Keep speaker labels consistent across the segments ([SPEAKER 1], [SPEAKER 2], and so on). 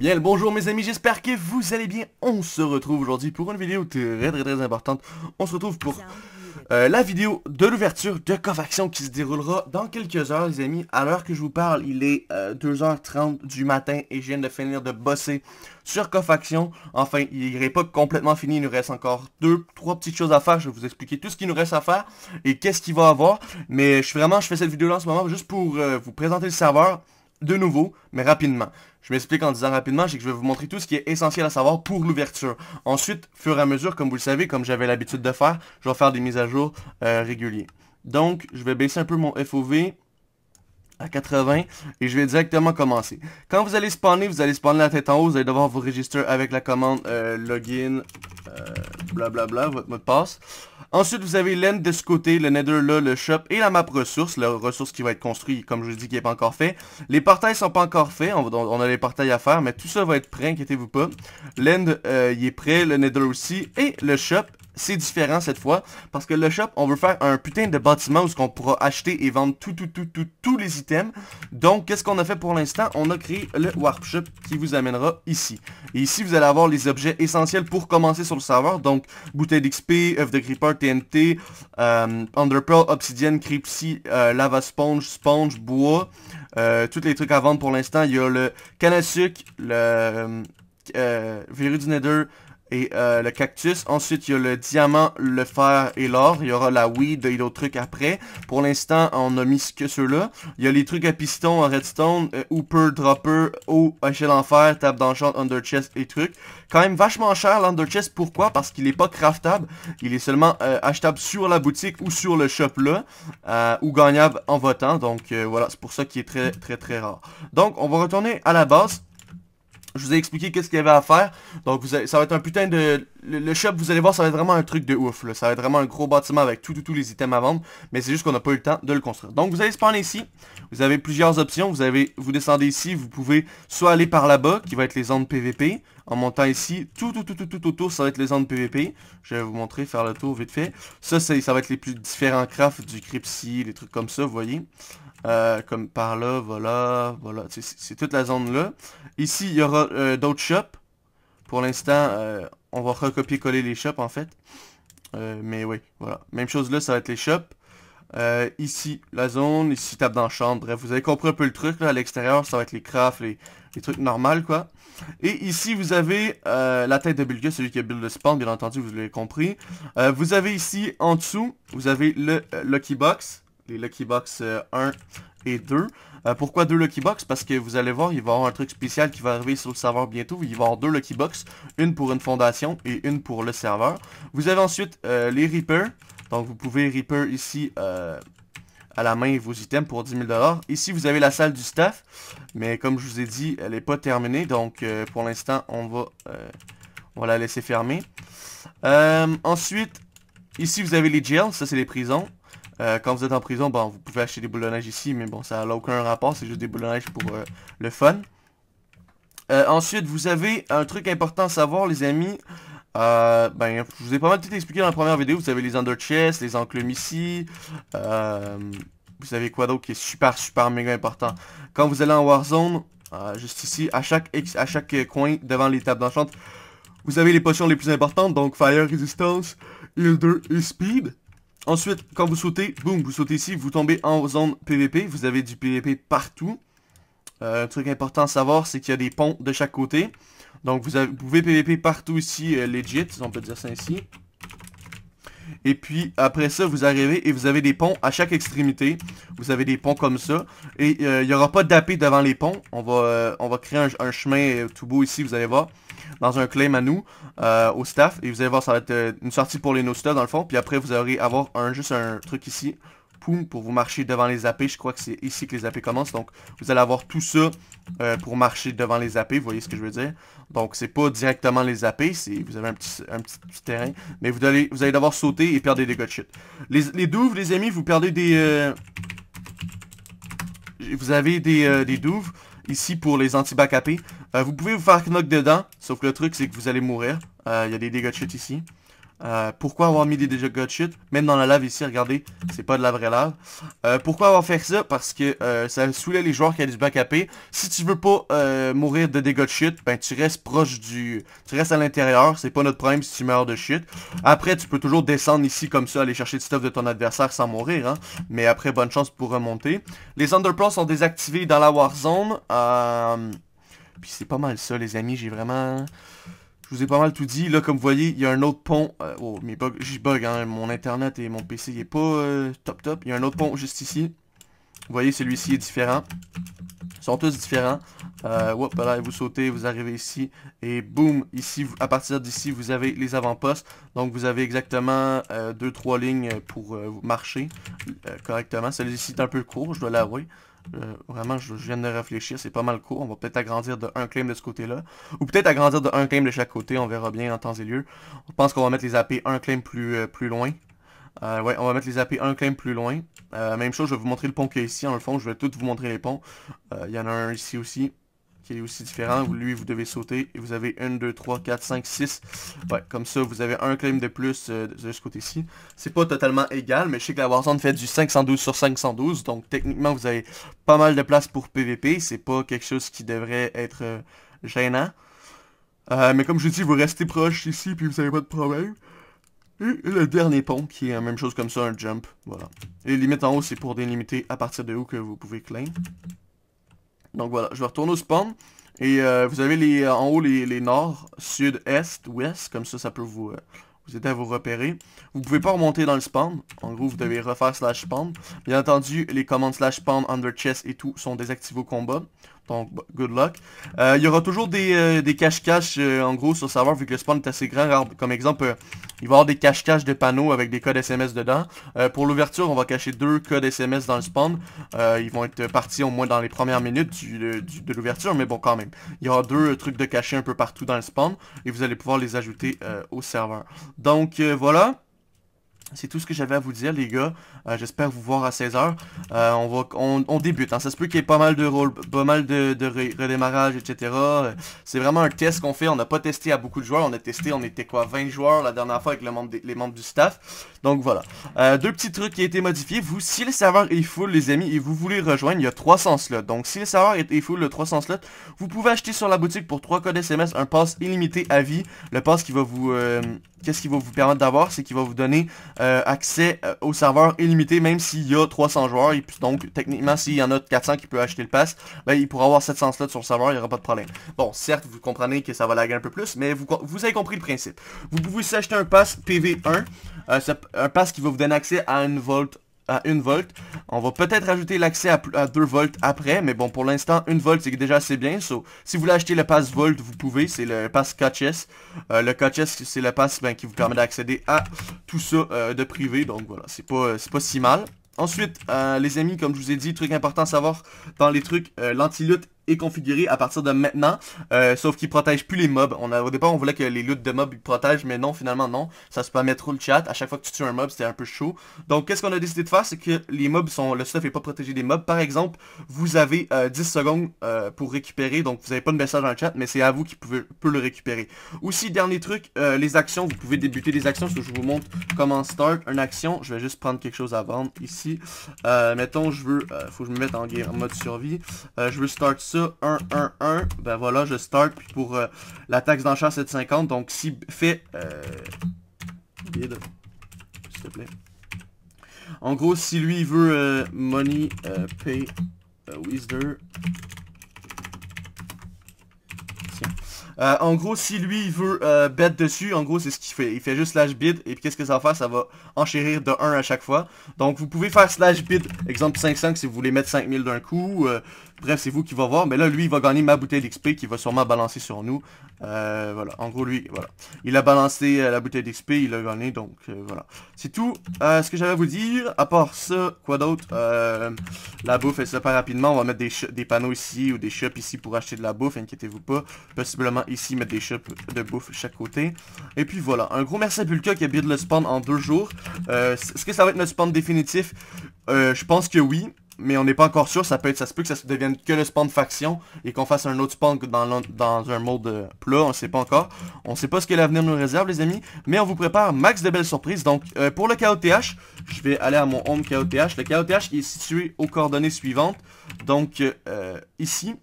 [SPEAKER 1] bien le bonjour mes amis, j'espère que vous allez bien. On se retrouve aujourd'hui pour une vidéo très très très importante. On se retrouve pour euh, la vidéo de l'ouverture de Cofaction qui se déroulera dans quelques heures les amis. À l'heure que je vous parle, il est 2h30 euh, du matin et je viens de finir de bosser sur Cofaction. Enfin, il n'est pas complètement fini, il nous reste encore deux, trois petites choses à faire. Je vais vous expliquer tout ce qu'il nous reste à faire et qu'est-ce qu'il va avoir. Mais je, suis vraiment, je fais cette vidéo là en ce moment juste pour euh, vous présenter le serveur de nouveau, mais rapidement. Je m'explique en disant rapidement, c'est que je vais vous montrer tout ce qui est essentiel à savoir pour l'ouverture. Ensuite, fur et à mesure, comme vous le savez, comme j'avais l'habitude de faire, je vais faire des mises à jour euh, Donc, je vais baisser un peu mon FOV, à 80 et je vais directement commencer. Quand vous allez spawner, vous allez spawner la tête en haut, vous allez devoir vous registrer avec la commande euh, login, blablabla, euh, bla bla, votre mot de passe. Ensuite, vous avez l'end de ce côté, le nether là, le shop et la map ressource, la ressource qui va être construite, comme je vous dis, qui n'est pas encore fait. Les portails sont pas encore faits, on, a les portails à faire, mais tout ça va être prêt, inquiétez-vous pas. L'end, euh, il est prêt, le nether aussi, et le shop c'est différent cette fois, parce que le shop, on veut faire un putain de bâtiment où on pourra acheter et vendre tout, tout, tout, tous les items. Donc, qu'est-ce qu'on a fait pour l'instant On a créé le Warp Shop qui vous amènera ici. Et ici, vous allez avoir les objets essentiels pour commencer sur le serveur, donc bouteille d'XP, œuf de creeper, TNT, euh, Underpearl, Obsidian, Cripsy, euh, Lava Sponge, Sponge, Bois, toutes euh, tous les trucs à vendre pour l'instant. Il y a le canne à le... Euh, du Nether, et euh, le cactus. Ensuite, il y a le diamant, le fer et l'or. Il y aura la weed et d'autres trucs après. Pour l'instant, on a mis que ceux-là. Il y a les trucs à piston, à redstone, euh, hooper, dropper, eau, échelle en fer, table d'enchant, chest et trucs. Quand même vachement cher l'underchest. Pourquoi? Parce qu'il n'est pas craftable. Il est seulement euh, achetable sur la boutique ou sur le shop là. ou gagnable en votant. Donc voilà, c'est pour ça qu'il est très très très rare. Donc on va retourner à la base je vous ai expliqué qu'est-ce qu'il y avait à faire. Donc, vous ça va être un putain de... Le, shop, vous allez voir, ça va être vraiment un truc de ouf. Ça va être vraiment un gros bâtiment avec tous les items à vendre. Mais c'est juste qu'on n'a pas eu le temps de le construire. Donc, vous allez spawner ici. Vous avez plusieurs options. Vous, avez, vous descendez ici. Vous pouvez soit aller par là-bas, qui va être les zones PVP. En montant ici, tout, tout, tout, tout, tout autour, ça va être les zones PVP. Je vais vous montrer, faire le tour vite fait. Ça, ça va être les plus différents crafts du Cripsy, les trucs comme ça, vous voyez. Euh, comme par là, voilà, voilà. C'est toute la zone là. Ici, il y aura euh, d'autres shops. Pour l'instant, euh, on va recopier-coller les shops en fait. mais oui, voilà. Même chose là, ça va être les shops. ici, la zone. Ici, table d'enchant. Bref, vous avez compris un peu le truc là. À l'extérieur, ça va être les crafts, les, trucs normaux quoi. Et ici, vous avez la tête de Bulgus, celui qui a build le spawn, bien entendu, vous l'avez compris. vous avez ici, en dessous, vous avez le Lucky Box les Lucky Box 1 euh, et 2. Euh, pourquoi deux Lucky Box Parce que vous allez voir, il va y avoir un truc spécial qui va arriver sur le serveur bientôt. Il va y avoir deux Lucky Box, une pour une fondation et une pour le serveur. Vous avez ensuite euh, les Reapers. Donc vous pouvez Reaper ici à la main vos items pour 10 000$. Ici vous avez la salle du staff. Mais comme je vous ai dit, elle n'est pas terminée. Donc pour l'instant, on, va, on va la laisser fermer. ensuite, ici vous avez les jails. Ça c'est les prisons. Euh, quand vous êtes en prison, bon, vous pouvez acheter des boules de neige ici, mais bon, ça n'a aucun rapport, c'est juste des boules de neige pour euh, le fun. Euh, ensuite, vous avez un truc important à savoir, les amis. ben, je vous ai pas mal tout expliqué dans la première vidéo. Vous avez les under chests, les enclumes ici. vous avez quoi d'autre qui est super, super, méga important. Quand vous allez en Warzone, juste ici, à chaque, à chaque coin devant les tables d'enchant, vous avez les potions les plus importantes, donc Fire, Resistance, healer et Speed. Ensuite, quand vous sautez, boum, vous sautez ici, vous tombez en zone PVP. Vous avez du PVP partout. Euh, un truc important à savoir, c'est qu'il y a des ponts de chaque côté. Donc, vous, pouvez PVP partout ici, euh, legit, on peut dire ça ici. Et puis, après ça, vous arrivez et vous avez des ponts à chaque extrémité. Vous avez des ponts comme ça. Et euh, il n'y aura pas d'AP devant les ponts. On va, euh, on va créer un, chemin euh, tout beau ici, vous allez voir. Dans un claim à nous, au staff. Et vous allez voir, ça va être une sortie pour les Nostas dans le fond. Puis après, vous aurez avoir juste un truc ici. Poum, pour vous marcher devant les AP. Je crois que c'est ici que les AP commencent. Donc, vous allez avoir tout ça pour marcher devant les AP. Vous voyez ce que je veux dire. Donc, c'est pas directement les AP, vous avez un petit, terrain. Mais vous allez, vous allez devoir sauter et perdre des dégâts de chute. Les, douves, les amis, vous perdez des... Euh, vous avez euh, des, douves ici pour les anti-back AP. Euh, vous pouvez vous faire knock dedans, sauf que le truc c'est que vous allez mourir. Il y a des dégâts de chute ici. Euh, pourquoi avoir mis des déjà chute Même dans la lave ici, regardez, c'est pas de la vraie lave. Euh, pourquoi avoir fait ça Parce que euh, ça saoulait les joueurs qui allaient du back Si tu veux pas mourir de dégâts de chute, ben tu restes proche du... Tu restes à l'intérieur, c'est pas notre problème si tu meurs de chute. Après, tu peux toujours descendre ici comme ça, aller chercher du stuff de ton adversaire sans mourir. Hein. Mais après, bonne chance pour remonter. Les underplans sont désactivés dans la Warzone. Puis c'est pas mal ça, les amis, j'ai vraiment... Je vous ai pas mal tout dit. Là, comme vous voyez, il y a un autre pont. Euh, oh, mes J'y bug, hein. Mon internet et mon PC, il est pas euh, top top. Il y a un autre pont juste ici. Vous voyez, celui-ci est différent. Ils sont tous différents. Euh, là, vous sautez, vous arrivez ici. Et boum, ici, à partir d'ici, vous avez les avant-postes. Donc, vous avez exactement 2-3 euh, lignes pour marcher correctement. Celui-ci est un peu court, je dois l'avouer. Euh, vraiment, je, viens de réfléchir, c'est pas mal court. On va peut-être agrandir de un claim de ce côté-là. Ou peut-être agrandir de un claim de chaque côté, on verra bien en temps et lieu. On pense qu'on va mettre les AP un claim plus, euh, plus loin. Euh, ouais, on va mettre les AP un claim plus loin. même chose, je vais vous montrer le pont qui est ici. En le fond, je vais tout vous montrer les ponts. Il y en a un ici aussi qui est aussi différent, lui, vous devez sauter, et vous avez 1, 2, 3, 4, 5, 6. Ouais, comme ça, vous avez un claim de plus euh, de ce côté-ci. C'est pas totalement égal, mais je sais que la Warzone fait du 512 sur 512, donc techniquement, vous avez pas mal de place pour PVP. C'est pas quelque chose qui devrait être euh, gênant. Euh, mais comme je vous dis, vous restez proche ici, puis vous avez pas de problème. Et le dernier pont, qui est la même chose comme ça, un jump. Voilà. Et les limites en haut, c'est pour délimiter à partir de où que vous pouvez claim. Donc voilà, je vais retourner au spawn. Et euh, vous avez euh, en haut les, les, nord, sud, est, ouest. Comme ça, ça peut vous, euh, vous aider à vous repérer. Vous pouvez pas remonter dans le spawn. En gros, vous devez refaire slash spawn. Bien entendu, les commandes slash spawn, under chest et tout sont désactivées au combat. Donc, good luck. Euh, il y aura toujours des euh, cache caches euh, en gros, sur le serveur, vu que le spawn est assez grand. Comme exemple, il va y avoir des caches-caches de panneaux avec des codes SMS dedans. pour l'ouverture, on va cacher deux codes SMS dans le spawn. ils vont être partis au moins dans les premières minutes de l'ouverture, mais bon, quand même. Il y aura deux trucs de cachés un peu partout dans le spawn, et vous allez pouvoir les ajouter au serveur. Donc, voilà. C'est tout ce que j'avais à vous dire, les gars. Euh, j'espère vous voir à 16h. Euh, on, va, on, débute. Hein. Ça se peut qu'il y ait pas mal de rôles, pas mal de, redémarrage, etc. Euh, c'est vraiment un test qu'on fait. On n'a pas testé à beaucoup de joueurs. On a testé, on était quoi, 20 joueurs la dernière fois avec les membres du staff. Donc voilà. Euh, deux petits trucs qui ont été modifiés. Vous, si le serveur est full, les amis, et vous voulez rejoindre, il y a 300 slots. Donc si le serveur est full, le 300 slots, vous pouvez acheter sur la boutique pour 3 codes SMS un pass illimité à vie. Le pass qui va vous... Euh, qu'est-ce qui va vous permettre d'avoir C'est qu'il va vous donner euh, accès au serveur illimité, même s'il y a 300 joueurs. Et puis, donc, techniquement, s'il y en a 400 qui peut acheter le pass, ben, il pourra avoir 700 slots sur le serveur, il n'y aura pas de problème. Bon, certes, vous comprenez que ça va laguer un peu plus, mais vous, vous avez compris le principe. Vous pouvez aussi acheter un pass PV1. Euh, un pass qui va vous donner accès à une volt à 1 volt. On va peut-être ajouter l'accès à, 2 volts après, mais bon, pour l'instant, 1 volt, c'est déjà assez bien. si vous voulez acheter le pass volt, vous pouvez, c'est le pass Catches. Euh, le Catches, c'est le pass ben, qui vous permet d'accéder à tout ça euh, de privé, donc voilà, c'est pas, pas si mal. Ensuite, les amis, comme je vous ai dit, truc important à savoir, dans les trucs, lanti configuré à partir de maintenant, euh, sauf qu'il protège plus les mobs. On a, au départ, on voulait que les loot de mobs protègent, mais non, finalement, non. Ça se permet trop le chat. À chaque fois que tu tues un mob, c'était un peu chaud. Donc, qu'est-ce qu'on a décidé de faire, c'est que les mobs sont, le stuff est pas protégé des mobs. Par exemple, vous avez 10 euh, secondes euh, pour récupérer, donc vous n'avez pas de message dans le chat, mais c'est à vous qui pouvez, peut le récupérer. Aussi, dernier truc, les actions, vous pouvez débuter des actions, je vous montre comment start une action. Je vais juste prendre quelque chose à vendre ici. mettons, je veux, faut que je me mette en, en mode survie. je veux start ça. 1, 1, 1. Ben voilà, je start. Puis pour euh, la taxe d'enchère, 50, Donc, si fait... Euh, bid, s'il te plaît. En gros, si lui, veut euh, money pay wizard. en gros, si lui, veut bet dessus, en gros, c'est ce qu'il fait. Il fait juste slash bid, et puis qu'est-ce que ça va faire Ça va enchérir de 1 à chaque fois. Donc, vous pouvez faire slash bid, exemple 500, si vous voulez mettre 5000 d'un coup. Bref, c'est vous qui va voir. Mais là, lui, il va gagner ma bouteille d'XP qui va sûrement balancer sur nous. Euh, voilà, en gros, lui, voilà. Il a balancé euh, la bouteille d'XP, il a gagné, donc euh, voilà. C'est tout euh, ce que j'avais à vous dire. À part ça, quoi d'autre La bouffe, elle se fait rapidement. On va mettre des, panneaux ici ou des shops ici pour acheter de la bouffe, inquiétez-vous pas. Possiblement ici, mettre des shops de bouffe chaque côté. Et puis voilà, un gros merci à Bulka qui a de le spawn en deux jours. Est-ce que ça va être notre spawn définitif Je pense que oui mais on n'est pas encore sûr, ça peut être, ça se peut que ça se devienne que le spawn de faction et qu'on fasse un autre spawn dans, un mode plat, on ne sait pas encore. On ne sait pas ce que l'avenir nous réserve les amis, mais on vous prépare max de belles surprises. Donc euh, pour le KOTH, je vais aller à mon home KOTH. Le KOTH est situé aux coordonnées suivantes. Donc euh, ici,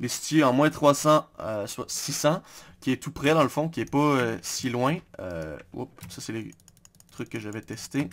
[SPEAKER 1] il est situé en moins 300, euh, 600, qui est tout près dans le fond, qui n'est pas euh, si loin. oups, ça c'est les que j'avais testé,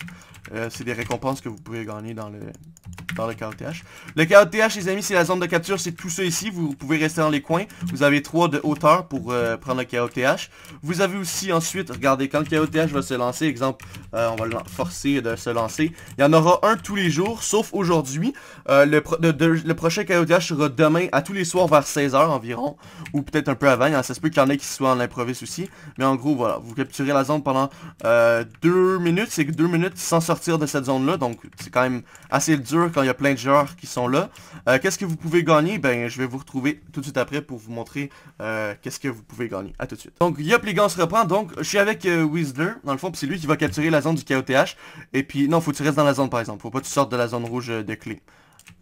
[SPEAKER 1] euh, c'est des récompenses que vous pouvez gagner dans le, le KOTH. Le KOTH, les amis, c'est la zone de capture. C'est tout ça ici. Vous pouvez rester dans les coins. Vous avez trois de hauteur pour euh, prendre le KOTH. Vous avez aussi ensuite, regardez, quand le KOTH va se lancer, exemple, euh, on va le forcer de se lancer. Il y en aura un tous les jours, sauf aujourd'hui. le, prochain KOTH sera demain à tous les soirs vers 16h environ. Ou peut-être un peu avant. Hein, ça se peut qu'il y en ait qui soient en improviste aussi. Mais en gros, voilà. Vous capturez la zone pendant 2 minutes, c'est deux minutes sans sortir de cette zone-là, donc c'est quand même assez dur quand il y a plein de joueurs qui sont là. Euh, qu'est-ce que vous pouvez gagner Ben, je vais vous retrouver tout de suite après pour vous montrer euh, qu'est-ce que vous pouvez gagner. À tout de suite. Donc, Yop, les gars, se reprend. Donc, je suis avec euh, Whistler, dans le fond, puis c'est lui qui va capturer la zone du KOTH. Et puis, non, faut que tu restes dans la zone, par exemple. Faut pas que tu sortes de la zone rouge de clé.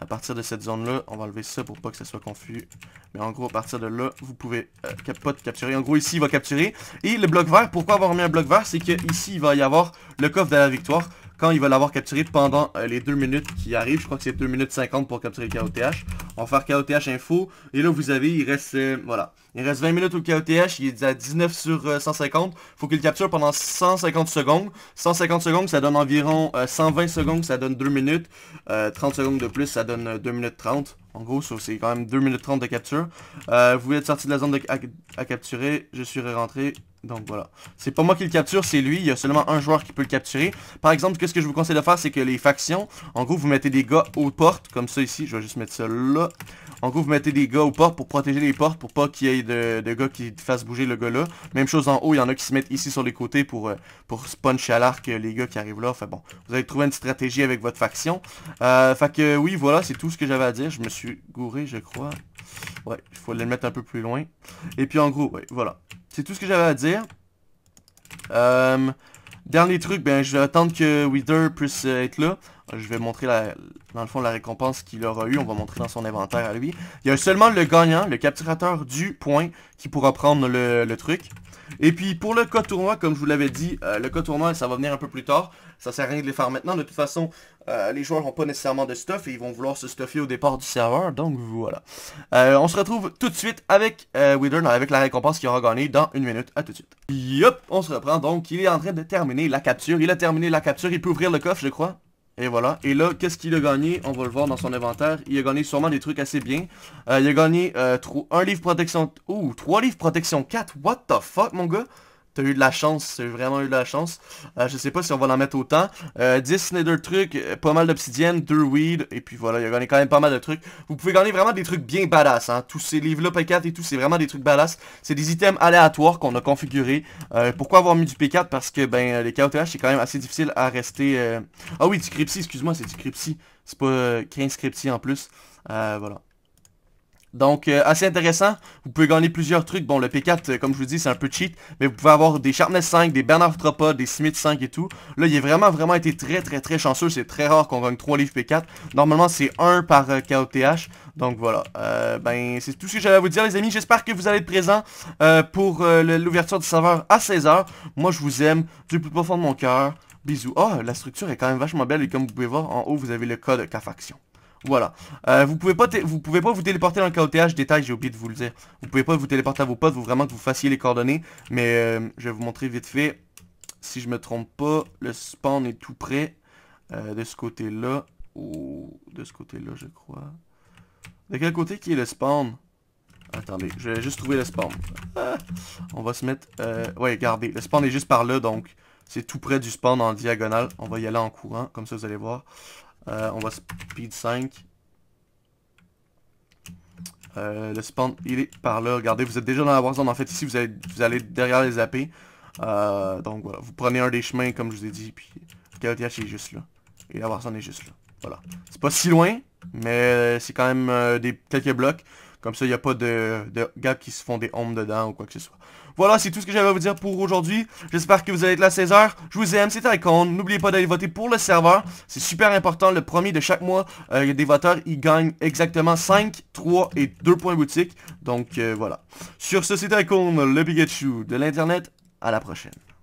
[SPEAKER 1] À partir de cette zone-là, on va enlever ça pour pas que ça soit confus. Mais en gros, à partir de là, vous pouvez euh, pas capturer. En gros, ici, il va capturer. Et le bloc vert, pourquoi avoir mis un bloc vert C'est qu'ici, il va y avoir le coffre de la victoire quand il va l'avoir capturé pendant euh, les 2 minutes qui arrivent. Je crois que c'est 2 minutes 50 pour capturer le KOTH. On va faire KOTH info. Et là, vous avez, il reste, euh, voilà. Il reste 20 minutes au KOTH. Il est à 19 sur 150. Euh, Faut qu'il capture pendant 150 secondes. 150 secondes, ça donne environ 120 euh, secondes, ça donne 2 minutes. 30 secondes de plus, ça donne 2 minutes 30. En gros, c'est quand même 2 minutes 30 de capture. vous êtes sorti de la zone à, capturer. Je suis rentré. Donc voilà. C'est pas moi qui le capture, c'est lui. Il y a seulement un joueur qui peut le capturer. Par exemple, qu'est-ce que je vous conseille de faire, c'est que les factions, en gros, vous mettez des gars aux portes, comme ça ici. Je vais juste mettre ça là. En gros, vous mettez des gars aux portes pour protéger les portes, pour pas qu'il y ait de, de, gars qui fassent bouger le gars là. Même chose en haut, il y en a qui se mettent ici sur les côtés pour, euh, pour sponge à l'arc les gars qui arrivent là. Enfin bon, vous avez trouvé une stratégie avec votre faction. Euh, fait que oui, voilà, c'est tout ce que j'avais à dire. Je me suis gouré, je crois. Ouais, il faut le mettre un peu plus loin. Et puis en gros, voilà. C'est tout ce que j'avais à dire. Euh, dernier truc, ben je vais attendre que Wither puisse euh, être là. Je vais montrer dans le fond la récompense qu'il aura eu. On va montrer dans son inventaire à lui. Il y a seulement le gagnant, le capturateur du point, qui pourra prendre le, truc. Et puis pour le code tournoi, comme je vous l'avais dit, euh, le code tournoi ça va venir un peu plus tard. Ça sert à rien de les faire maintenant. De toute façon, euh, les joueurs n'ont pas nécessairement de stuff et ils vont vouloir se stuffer au départ du serveur. Donc voilà. Euh, on se retrouve tout de suite avec Withern, avec la récompense qu'il aura gagnée dans une minute. à tout de suite. Yup, on se reprend. Donc il est en train de terminer la capture. Il a terminé la capture. Il peut ouvrir le coffre, je crois. Et voilà. Et là, qu'est-ce qu'il a gagné On va le voir dans son inventaire. Il a gagné sûrement des trucs assez bien. Euh, il a gagné euh, un livre protection... Ouh, trois livres protection 4. What the fuck, mon gars T'as eu de la chance, t'as vraiment eu de la chance. Euh, je sais pas si on va en mettre autant. Euh, 10 Snyder trucs, euh, pas mal d'obsidienne, 2 weed, et puis voilà, il a gagné quand même pas mal de trucs. Vous pouvez gagner vraiment des trucs bien badass, hein. Tous ces livres-là, P4 et tout, c'est vraiment des trucs badass. C'est des items aléatoires qu'on a configurés. Euh, pourquoi avoir mis du P4 Parce que, ben, les KOTH, c'est quand même assez difficile à rester... Ah oui, du Cripsy, excuse-moi, c'est du Cripsy. C'est pas 15 Cripsy en plus. Euh voilà. Donc, euh, assez intéressant. Vous pouvez gagner plusieurs trucs. Bon, le P4, euh, comme je vous dis, c'est un peu cheat. Mais vous pouvez avoir des Sharpness 5, des Bernard Tropa, des Smith 5 et tout. Là, il est vraiment, vraiment été très, très, très chanceux. C'est très rare qu'on gagne 3 livres P4. Normalement, c'est 1 par KOTH. Euh, Donc, voilà. ben, c'est tout ce que j'avais à vous dire, les amis. J'espère que vous allez être présents pour l'ouverture du serveur à 16h. Moi, je vous aime du plus profond de mon cœur. Bisous. Oh, la structure est quand même vachement belle. Et comme vous pouvez voir, en haut, vous avez le code K-Faction. Voilà. Euh, vous pouvez pas vous pouvez pas vous téléporter dans le KOTH, détail, j'ai oublié de vous le dire. Vous pouvez pas vous téléporter à vos potes, vous vraiment que vous fassiez les coordonnées. Mais euh, je vais vous montrer vite fait. Si je me trompe pas, le spawn est tout près. Euh, de ce côté-là. Ou de ce côté-là, je crois. De quel côté qui est le spawn Attendez, je vais juste trouver le spawn. Ah, on va se mettre... ouais, regardez, le spawn est juste par là, donc c'est tout près du spawn en diagonale. On va y aller en courant, comme ça vous allez voir. Euh, on va speed 5. Euh, le spawn, il est par là. Regardez, vous êtes déjà dans la warzone. En fait, ici, vous allez, derrière les AP. Euh, donc voilà, vous prenez un des chemins, comme je vous ai dit, puis KOTH est juste là. Et la warzone est juste là. Voilà. C'est pas si loin, mais c'est quand même des quelques blocs. Comme ça, il n'y a pas de, gap qui se font des ombres dedans ou quoi que ce soit. Voilà, c'est tout ce que j'avais à vous dire pour aujourd'hui. J'espère que vous allez être là à 16h. Je vous aime, c'est Icon. N'oubliez pas d'aller voter pour le serveur. C'est super important. Le premier de chaque mois, euh, des voteurs, ils gagnent exactement 5, 3 et 2 points boutique. Donc euh, voilà. Sur ce, c'était Icon, le Pikachu de l'Internet. À la prochaine.